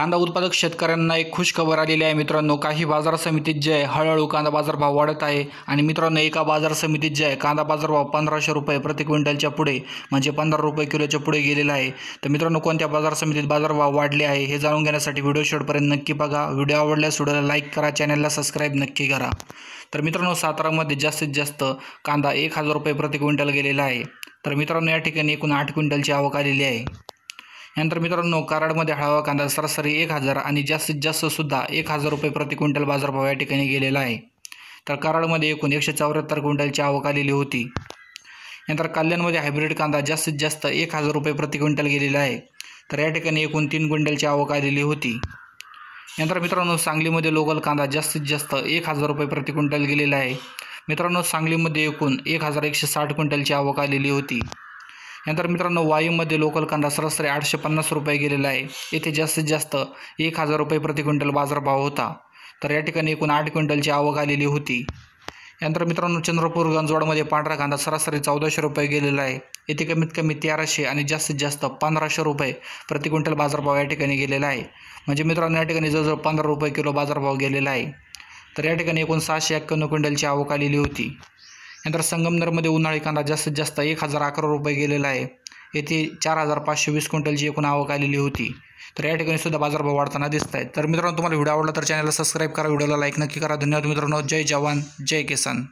कांदा उत्पादक शेतकऱ्यांना एक खुश खबर आलेली आहे मित्रांनो काही बाजार समितीत जे आहे हळूहळू कांदा बाजारभाव वाढत आहे आणि मित्रांनो एका बाजार समितीत जे आहे कांदा बाजारभाव पंधराशे रुपये प्रति क्विंटलच्या पुढे म्हणजे पंधरा रुपये किलोच्या पुढे गेलेला आहे तर मित्रांनो कोणत्या बाजार समितीत बाजारभाव वाढले आहे हे जाणून घेण्यासाठी व्हिडिओ शेवटपर्यंत नक्की बघा व्हिडिओ आवडल्यास व्हिडिओला लाईक करा चॅनलला सबस्क्राईब नक्की करा तर मित्रांनो सातारामध्ये जास्तीत जास्त कांदा एक हजार रुपये प्रति क्विंटल गेलेला आहे तर मित्रांनो या ठिकाणी एकूण आठ क्विंटलची आवक आलेली आहे यानंतर मित्रांनो कराडमध्ये हळवा कांदा सरासरी एक हजार आणि जास्तीत जास्त सुद्धा एक हजार रुपये प्रति क्विंटल बाजारभाव या ठिकाणी गेलेला आहे तर कराडमध्ये एकूण एकशे चौऱ्याहत्तर क्विंटलची आवक आलेली होती नंतर कल्याणमध्ये हायब्रिड कांदा जास्तीत जास्त एक हजार रुपये प्रति क्विंटल गेलेला आहे तर या ठिकाणी एकूण तीन क्विंटलची आवक आलेली होती नंतर मित्रांनो सांगलीमध्ये लोकल कांदा जास्तीत जास्त एक हजार रुपये प्रति क्विंटल गेलेला आहे मित्रांनो सांगलीमध्ये एकूण एक हजार एकशे साठ क्विंटलची आवक आलेली होती यानंतर मित्रांनो वायूमध्ये लोकल कांदा सरासरी आठशे पन्नास रुपये गेलेला आहे येथे जास्तीत जास्त एक हजार रुपये प्रति क्विंटल बाजारभाव होता तर या ठिकाणी एकूण आठ क्विंटलची आवक आलेली होती यानंतर मित्रांनो चंद्रपूर गंजवाडमध्ये पांढरा कांदा सरासरी चौदाशे रुपये गेलेला आहे येथे कमीत कमी तेराशे आणि जास्तीत जास्त पंधराशे रुपये प्रति क्विंटल बाजारभाव या ठिकाणी गेलेला आहे म्हणजे मित्रांनो या ठिकाणी जवळजवळ पंधरा रुपये किलो बाजारभाव गेलेला आहे तर या ठिकाणी एकूण सहाशे एक्क्याण्णव क्विंटलची आवक आलेली होती नंतर संगमनरमध्ये उन्हाळी कांदा जास्तीत जास्त एक हजार अकरा रुपये गेलेला आहे येथे चार हजार पाचशे वीस क्विंटलची एकूण आवक आलेली होती तर या ठिकाणी सुद्धा बाजारभाव वाढताना दिसत आहे तर मित्रांनो तुम्हाला व्हिडिओ आवडला तर चॅनलला सबस्क्राईब करा व्हिडिओला लाईक नक्की करा धन्यवाद मित्रांनो जय जवान जय किसान